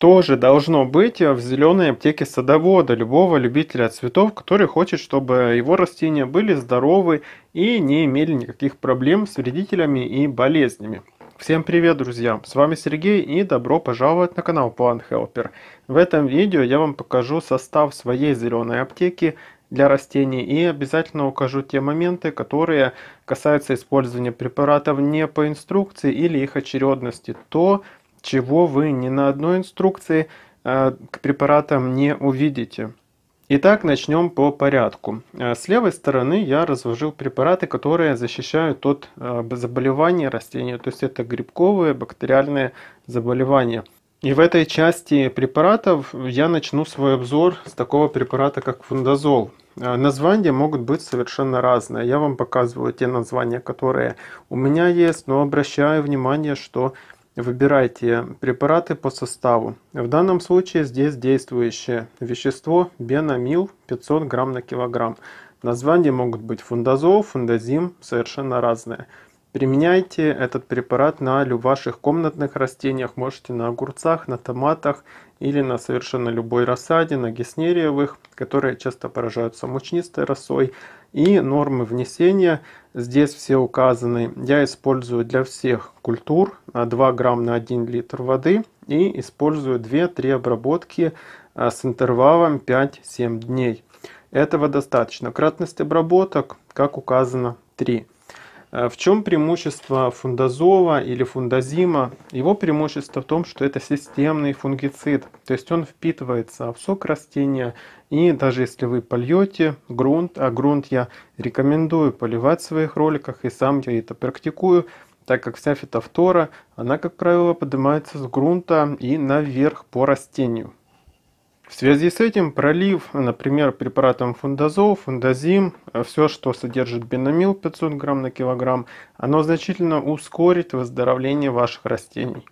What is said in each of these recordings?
что же должно быть э, в зеленой аптеке садовода, любого любителя цветов, который хочет, чтобы его растения были здоровы и не имели никаких проблем с вредителями и болезнями. Всем привет, друзья! С вами Сергей и добро пожаловать на канал Plant Helper. В этом видео я вам покажу состав своей зеленой аптеки для растений и обязательно укажу те моменты, которые касаются использования препаратов не по инструкции или их очередности, то, чего вы ни на одной инструкции э, к препаратам не увидите. Итак, начнем по порядку. Э, с левой стороны я разложил препараты, которые защищают от э, заболеваний растения, то есть это грибковые, бактериальные заболевания. И в этой части препаратов я начну свой обзор с такого препарата, как фундазол. Названия могут быть совершенно разные. Я вам показываю те названия, которые у меня есть, но обращаю внимание, что Выбирайте препараты по составу. В данном случае здесь действующее вещество бенамил 500 грамм на килограмм. Названия могут быть фундазол, фундазим, совершенно разные. Применяйте этот препарат на ваших комнатных растениях, можете на огурцах, на томатах или на совершенно любой рассаде, на геснериевых, которые часто поражаются мучнистой росой, и нормы внесения здесь все указаны. Я использую для всех культур 2 грамм на 1 литр воды и использую 2-3 обработки а, с интервалом 5-7 дней. Этого достаточно. Кратность обработок, как указано, 3. Э, в чем преимущество фундазола или фундазима? Его преимущество в том, что это системный фунгицид, то есть он впитывается в сок растения, и даже если вы польете грунт, а грунт я рекомендую поливать в своих роликах, и сам я это практикую, так как вся фитофтора, она, как правило, поднимается с грунта и наверх по растению. В связи с этим пролив, например, препаратом фундазол, фундазим, э, все, что содержит бенамил 500 грамм на килограмм, оно значительно ускорит выздоровление ваших растений.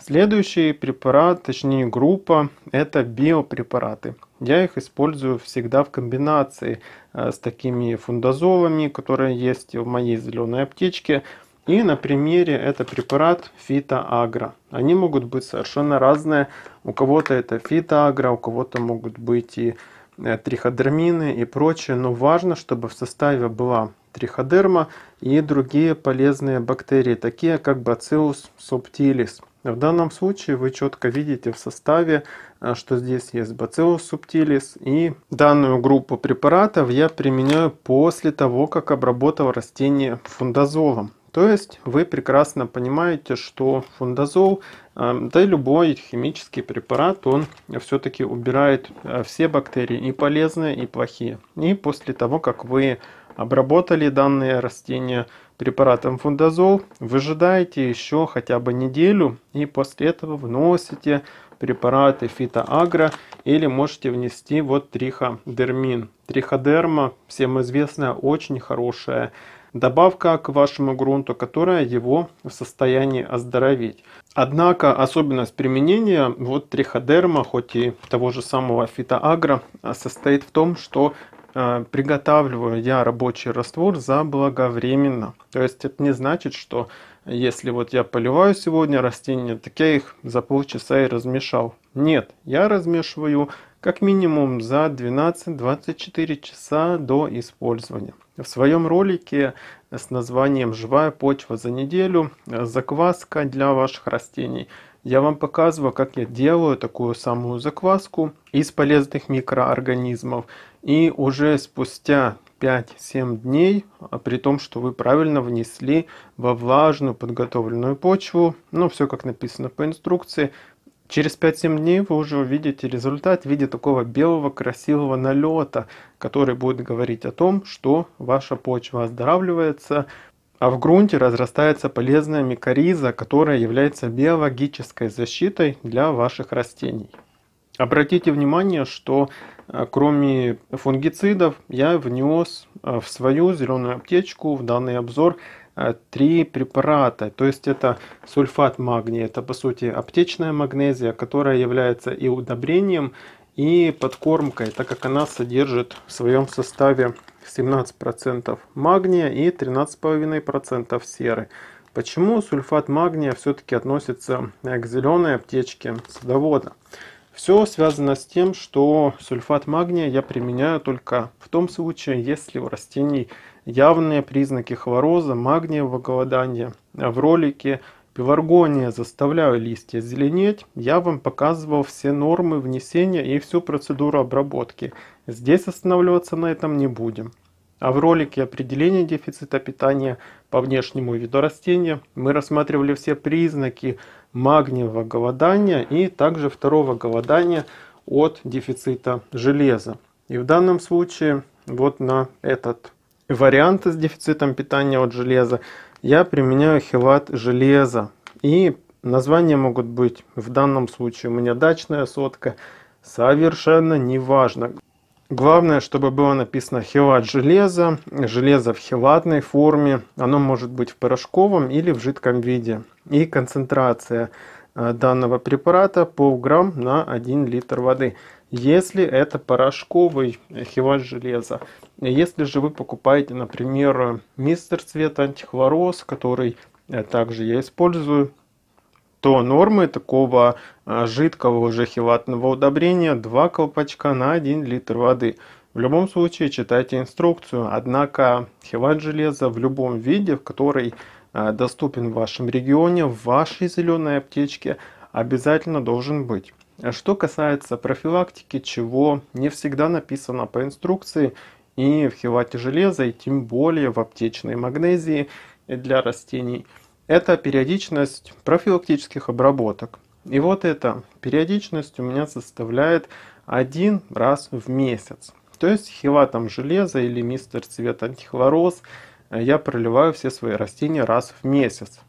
Следующий препарат, точнее группа, это биопрепараты. Я их использую всегда в комбинации э, с такими фундазолами, которые есть в моей зеленой аптечке. И на примере это препарат фитоагра. Они могут быть совершенно разные. У кого-то это фитоагра, у кого-то могут быть и э, триходермины и прочее. Но важно, чтобы в составе была триходерма и другие полезные бактерии, такие как бациллус субтилис. В данном случае вы четко видите в составе, э, что здесь есть бациллус субтилис. И данную группу препаратов я применяю после того, как обработал растение фундазолом. То есть вы прекрасно понимаете, что фундазол, э, да и любой химический препарат, он все-таки убирает э, все бактерии, и полезные, и плохие. И после того, как вы обработали данные растения препаратом фундазол, выжидаете еще хотя бы неделю, и после этого вносите препараты фитоагро или можете внести вот триходермин. Триходерма, всем известная, очень хорошая добавка к вашему грунту, которая его в состоянии оздоровить. Однако особенность применения вот триходерма, хоть и того же самого фитоагра, а, состоит в том, что а, приготавливаю я рабочий раствор заблаговременно. То есть это не значит, что если вот я поливаю сегодня растения, так я их за полчаса и размешал. Нет, я размешиваю как минимум за 12-24 часа до использования. В своем ролике с названием «Живая почва за неделю. Закваска для ваших растений» я вам показываю, как я делаю такую самую закваску из полезных микроорганизмов. И уже спустя 5-7 дней, а при том, что вы правильно внесли во влажную подготовленную почву, ну все как написано по инструкции, Через 5-7 дней вы уже увидите результат в виде такого белого красивого налета, который будет говорить о том, что ваша почва оздоравливается, а в грунте разрастается полезная микориза, которая является биологической защитой для ваших растений. Обратите внимание, что э, кроме фунгицидов я внес э, в свою зеленую аптечку в данный обзор э, три препарата. То есть это сульфат магния, это по сути аптечная магнезия, которая является и удобрением, и подкормкой, так как она содержит в своем составе 17% магния и 13,5% серы. Почему сульфат магния все-таки относится к зеленой аптечке садовода? Все связано с тем, что сульфат магния я применяю только в том случае, если у растений явные признаки хвороза, магниевого голодания. В ролике «Пеларгония. Заставляю листья зеленеть» я вам показывал все нормы внесения и всю процедуру обработки. Здесь останавливаться на этом не будем. А в ролике определение дефицита питания по внешнему виду растения» мы рассматривали все признаки магниевого голодания и также второго голодания от дефицита железа. И в данном случае вот на этот вариант с дефицитом питания от железа я применяю хилат железа. И названия могут быть в данном случае у меня дачная сотка, совершенно неважно. Главное, чтобы было написано хилат железа, железо в хилатной форме, оно может быть в порошковом или в жидком виде. И концентрация э, данного препарата полграмм на 1 литр воды, если это порошковый хилат железа. Если же вы покупаете, например, мистер цвет антихлороз, который э, также я использую, то нормы такого э, жидкого уже хилатного удобрения 2 колпачка на 1 литр воды. В любом случае читайте инструкцию, однако хилат железа в любом виде, в который э, доступен в вашем регионе, в вашей зеленой аптечке, обязательно должен быть. Что касается профилактики, чего не всегда написано по инструкции, и в хилате железа, и тем более в аптечной магнезии для растений – это периодичность профилактических обработок. И вот эта периодичность у меня составляет один раз в месяц. То есть хилатом железа или мистер цвет антихлороз э, я проливаю все свои растения раз в месяц.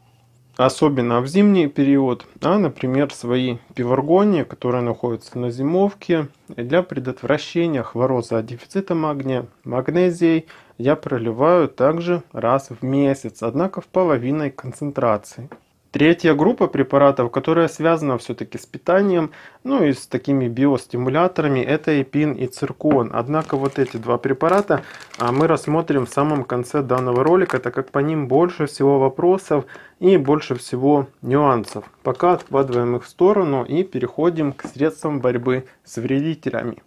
Особенно в зимний период, а, например, свои пиваргонии, которые находятся на зимовке, для предотвращения хвороза дефицита магния, магнезией, я проливаю также раз в месяц, однако в половиной концентрации. Третья группа препаратов, которая связана все-таки с питанием, ну и с такими биостимуляторами, это эпин и циркон. Однако вот эти два препарата а, мы рассмотрим в самом конце данного ролика, так как по ним больше всего вопросов и больше всего нюансов. Пока откладываем их в сторону и переходим к средствам борьбы с вредителями.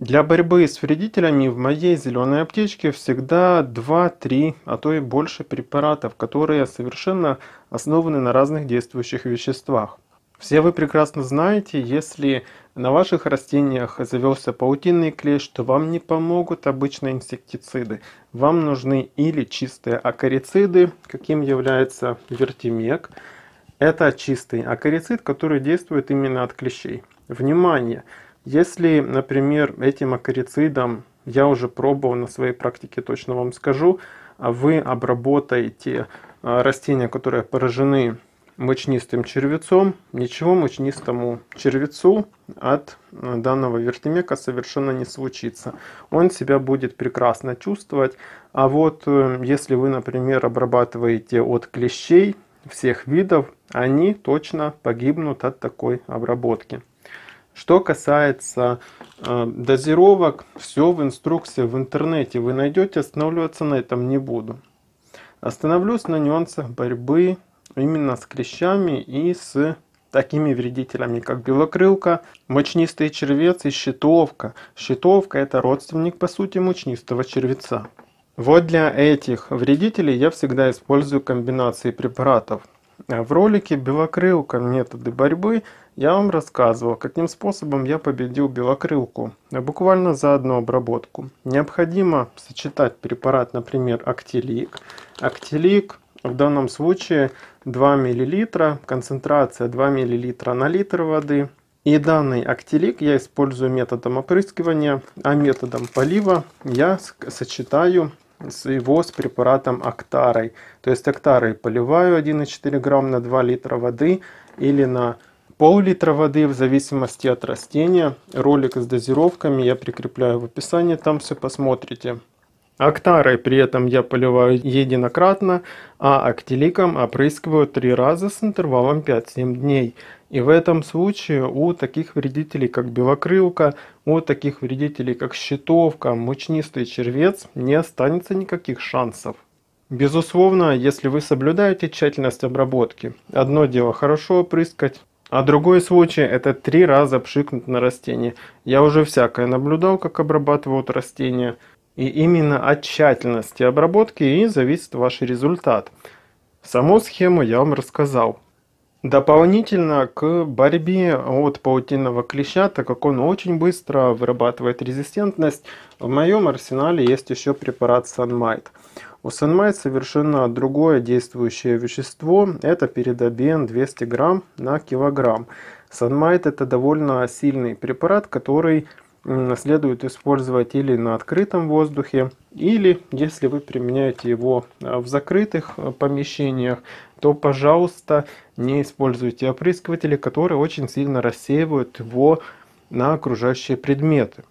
Для борьбы с вредителями в моей зеленой аптечке всегда 2-3, а то и больше препаратов, которые совершенно основаны на разных действующих веществах. Все вы прекрасно знаете, если на ваших растениях завелся паутинный клей, что вам не помогут обычные инсектициды. Вам нужны или чистые акарициды, каким является вертимек. Это чистый акарицид, который действует именно от клещей. Внимание! Внимание! Если, например, этим акарицидом, я уже пробовал на своей практике, точно вам скажу, а вы обработаете а, растения, которые поражены мочнистым червецом, ничего мочнистому червецу от а, данного вертимека совершенно не случится. Он себя будет прекрасно чувствовать. А вот э, если вы, например, обрабатываете от клещей всех видов, они точно погибнут от такой обработки. Что касается э, дозировок, все в инструкции в интернете вы найдете, останавливаться на этом не буду. Остановлюсь на нюансах борьбы именно с клещами и с такими вредителями, как белокрылка, мочнистый червец и щитовка. Щитовка это родственник по сути мочнистого червеца. Вот для этих вредителей я всегда использую комбинации препаратов Э, в ролике «Белокрылка. Методы борьбы» я вам рассказывал, каким способом я победил белокрылку, э, буквально за одну обработку. Необходимо сочетать препарат, например, актилик. Актилик в данном случае 2 мл, концентрация 2 мл на литр воды. И данный актилик я использую методом опрыскивания, а методом полива я сочетаю его с препаратом Актарой. То есть Актарой поливаю 1,4 грамм на 2 литра воды или на пол-литра воды в зависимости от растения. Ролик с дозировками я прикрепляю в описании, там все посмотрите. Актарой при этом я поливаю единократно, а актиликом опрыскиваю три раза с интервалом 5-7 дней. И в этом случае у таких вредителей, как белокрылка, у таких вредителей, как щитовка, мучнистый червец, не останется никаких шансов. Безусловно, если вы соблюдаете тщательность обработки, одно дело хорошо опрыскать, а другой случай это три раза пшикнуть на растение. Я уже всякое наблюдал, как обрабатывают растения – и именно от тщательности обработки и зависит ваш результат. Саму схему я вам рассказал. Дополнительно к борьбе от паутинного клеща, так как он очень быстро вырабатывает резистентность, в моем арсенале есть еще препарат Sunmite. У Sunmite совершенно другое действующее вещество, это передобен 200 грамм на килограмм. Sunmite это довольно сильный препарат, который следует использовать или на открытом воздухе, или если вы применяете его а, в закрытых а, помещениях, то, пожалуйста, не используйте опрыскиватели, которые очень сильно рассеивают его на окружающие предметы.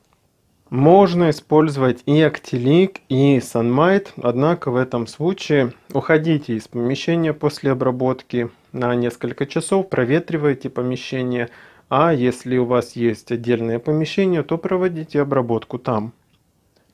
Можно использовать и актилик, и санмайт, однако в этом случае уходите из помещения после обработки на несколько часов, проветривайте помещение – а если у вас есть отдельное помещение, то проводите обработку там.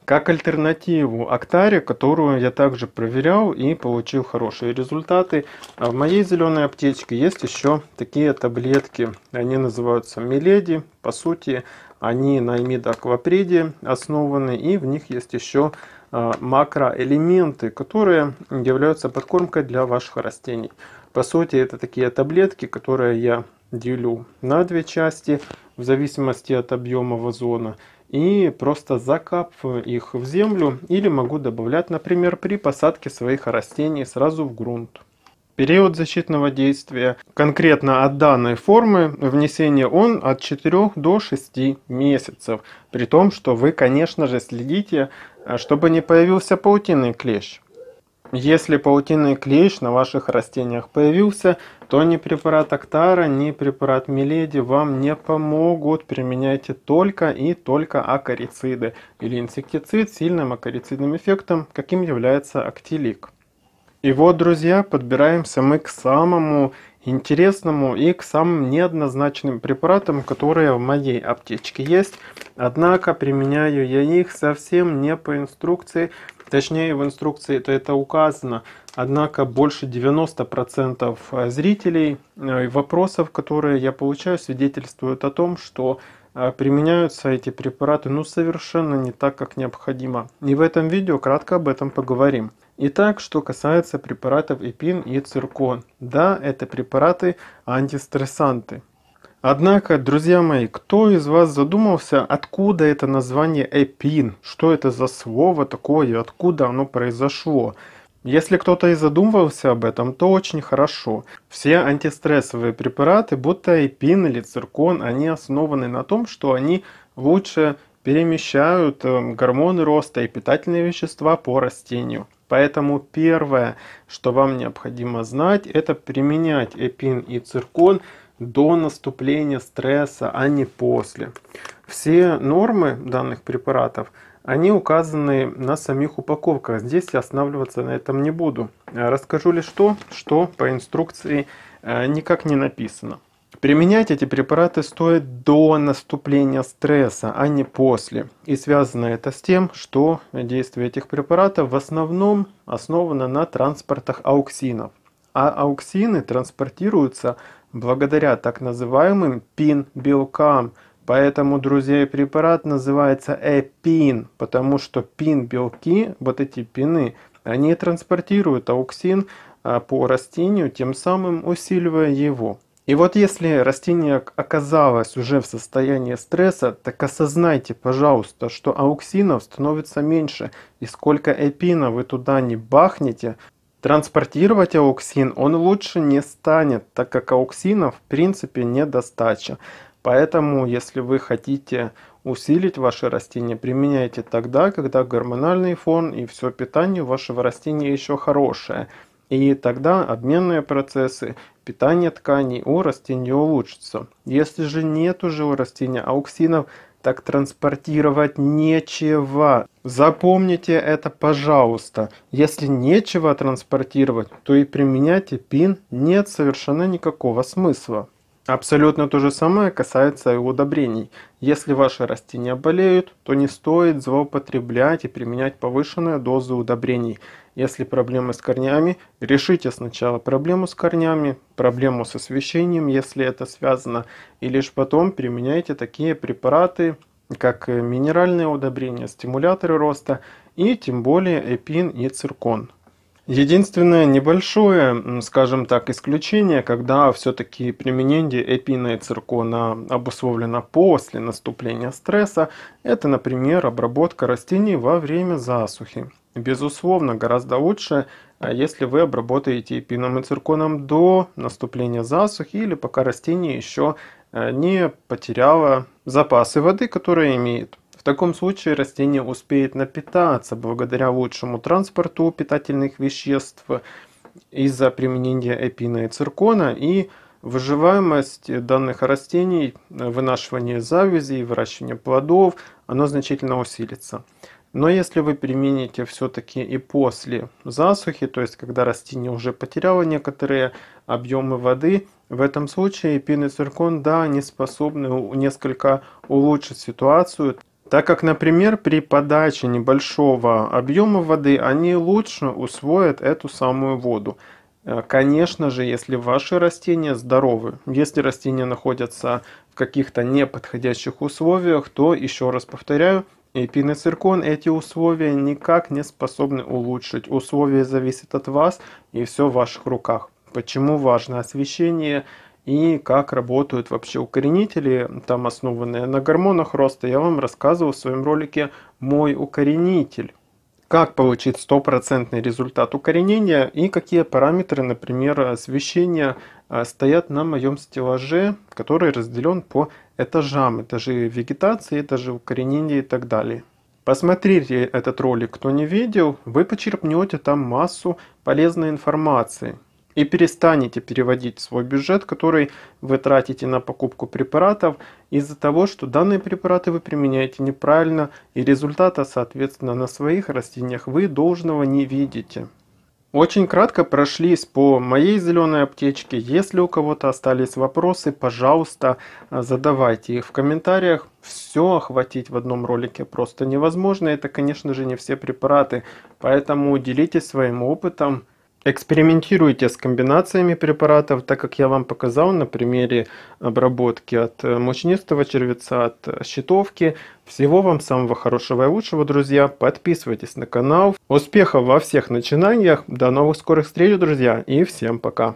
Как альтернативу Актаре, которую я также проверял и получил хорошие результаты, а в моей зеленой аптечке есть еще такие таблетки. Они называются Миледи. По сути, они на имидоакваприде основаны и в них есть еще а, макроэлементы, которые являются подкормкой для ваших растений. По сути, это такие таблетки, которые я делю на две части в зависимости от объема вазона и просто закапываю их в землю или могу добавлять, например, при посадке своих растений сразу в грунт. Период защитного действия конкретно от данной формы внесения он от 4 до 6 месяцев, при том, что вы, конечно же, следите, чтобы не появился паутинный клещ. Если паутинный клещ на ваших растениях появился, то ни препарат Актара, ни препарат Миледи вам не помогут. Применяйте только и только акарициды или инсектицид с сильным акарицидным эффектом, каким является актилик. И вот, друзья, подбираемся мы к самому интересному и к самым неоднозначным препаратам, которые в моей аптечке есть. Однако применяю я их совсем не по инструкции, Точнее, в инструкции то это указано. Однако больше 90% э, зрителей э, вопросов, которые я получаю, свидетельствуют о том, что э, применяются эти препараты ну совершенно не так, как необходимо. И в этом видео кратко об этом поговорим. Итак, что касается препаратов эпин и циркон. Да, это препараты антистрессанты. Однако, друзья мои, кто из вас задумался, откуда это название «эпин»? Что это за слово такое, откуда оно произошло? Если кто-то и задумывался об этом, то очень хорошо. Все антистрессовые препараты, будто эпин или циркон, они основаны на том, что они лучше перемещают эм, гормоны роста и питательные вещества по растению. Поэтому первое, что вам необходимо знать, это применять эпин и циркон – до наступления стресса, а не после. Все нормы данных препаратов, они указаны на самих упаковках. Здесь я останавливаться на этом не буду. Э, расскажу лишь то, что по инструкции э, никак не написано. Применять эти препараты стоит до наступления стресса, а не после. И связано это с тем, что действие этих препаратов в основном основано на транспортах ауксинов. А ауксины транспортируются благодаря так называемым пин-белкам. Поэтому, друзья, препарат называется эпин, потому что пин-белки, вот эти пины, они транспортируют ауксин а, по растению, тем самым усиливая его. И вот если растение оказалось уже в состоянии стресса, так осознайте, пожалуйста, что ауксинов становится меньше, и сколько эпина вы туда не бахнете, Транспортировать ауксин он лучше не станет, так как ауксина в принципе недостача. Поэтому, если вы хотите усилить ваши растения, применяйте тогда, когда гормональный фон и все питание вашего растения еще хорошее. И тогда обменные процессы, питание тканей у растения улучшится. Если же нет уже у растения ауксинов, так транспортировать нечего. Запомните это, пожалуйста. Если нечего транспортировать, то и применять пин нет совершенно никакого смысла. Абсолютно то же самое касается и удобрений. Если ваши растения болеют, то не стоит злоупотреблять и применять повышенные дозы удобрений. Если проблемы с корнями, решите сначала проблему с корнями, проблему с освещением, если это связано, и лишь потом применяйте такие препараты, как минеральные удобрения, стимуляторы роста и тем более эпин и циркон. Единственное небольшое, скажем так, исключение, когда все-таки применение эпина и циркона обусловлено после наступления стресса, это, например, обработка растений во время засухи. Безусловно, гораздо лучше, а если вы обработаете эпином и цирконом до наступления засухи или пока растение еще э, не потеряло запасы воды, которые имеет таком случае растение успеет напитаться благодаря лучшему транспорту питательных веществ из-за применения эпина и циркона и выживаемость данных растений, вынашивание завязей, выращивание плодов, оно значительно усилится. Но если вы примените все-таки и после засухи, то есть когда растение уже потеряло некоторые объемы воды, в этом случае эпин и циркон, да, не способны несколько улучшить ситуацию, так как, например, при подаче небольшого объема воды они лучше усвоят эту самую воду. Э, конечно же, если ваши растения здоровы, если растения находятся в каких-то неподходящих условиях, то, еще раз повторяю, эпиноциркон эти условия никак не способны улучшить. Условия зависят от вас и все в ваших руках. Почему важно освещение, и как работают вообще укоренители, там основанные на гормонах роста. Я вам рассказывал в своем ролике «Мой укоренитель». Как получить стопроцентный результат укоренения и какие параметры, например, освещения э, стоят на моем стеллаже, который разделен по этажам, этажи вегетации, этажи укоренения и так далее. Посмотрите этот ролик, кто не видел, вы почерпнете там массу полезной информации и перестанете переводить свой бюджет, который вы тратите на покупку препаратов, из-за того, что данные препараты вы применяете неправильно и результата, соответственно, на своих растениях вы должного не видите. Очень кратко прошлись по моей зеленой аптечке. Если у кого-то остались вопросы, пожалуйста, задавайте их в комментариях. Все охватить в одном ролике просто невозможно. Это, конечно же, не все препараты. Поэтому делитесь своим опытом Экспериментируйте с комбинациями препаратов, так как я вам показал на примере обработки от э, мочнистого червеца, от э, щитовки. Всего вам самого хорошего и лучшего, друзья. Подписывайтесь на канал. Успехов во всех начинаниях. До новых скорых встреч, друзья. И всем пока.